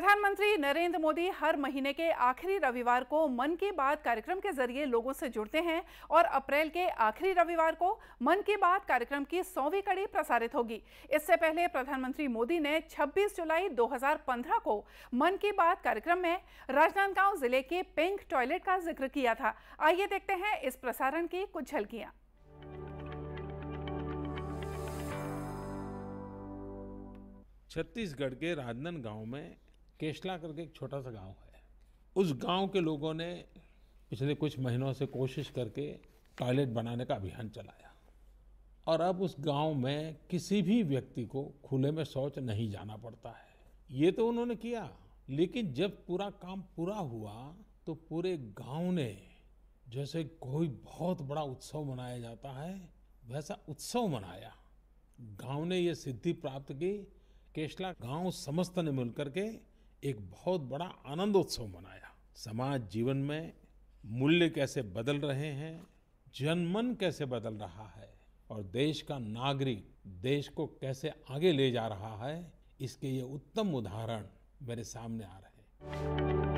प्रधानमंत्री नरेंद्र मोदी हर महीने के आखिरी रविवार को मन की बात कार्यक्रम के जरिए लोगों से जुड़ते हैं और अप्रैल के आखिरी रविवार को मन की बात कार्यक्रम की सौवीं कड़ी प्रसारित होगी इससे पहले प्रधानमंत्री मोदी ने 26 जुलाई 2015 को मन की बात कार्यक्रम में राजनांदगांव जिले के पिंक टॉयलेट का जिक्र किया था आइए देखते हैं इस प्रसारण की कुछ झलकियाँ छत्तीसगढ़ के राजनंद गांव में केशला करके एक छोटा सा गांव है उस गांव के लोगों ने पिछले कुछ महीनों से कोशिश करके टॉयलेट बनाने का अभियान चलाया और अब उस गांव में किसी भी व्यक्ति को खुले में शौच नहीं जाना पड़ता है ये तो उन्होंने किया लेकिन जब पूरा काम पूरा हुआ तो पूरे गांव ने जैसे कोई बहुत बड़ा उत्सव मनाया जाता है वैसा उत्सव मनाया गांव ने यह सिद्धि प्राप्त की केशला गांव समस्त ने मिलकर के एक बहुत बड़ा आनंदोत्सव मनाया समाज जीवन में मूल्य कैसे बदल रहे हैं जनमन कैसे बदल रहा है और देश का नागरिक देश को कैसे आगे ले जा रहा है इसके ये उत्तम उदाहरण मेरे सामने आ रहे हैं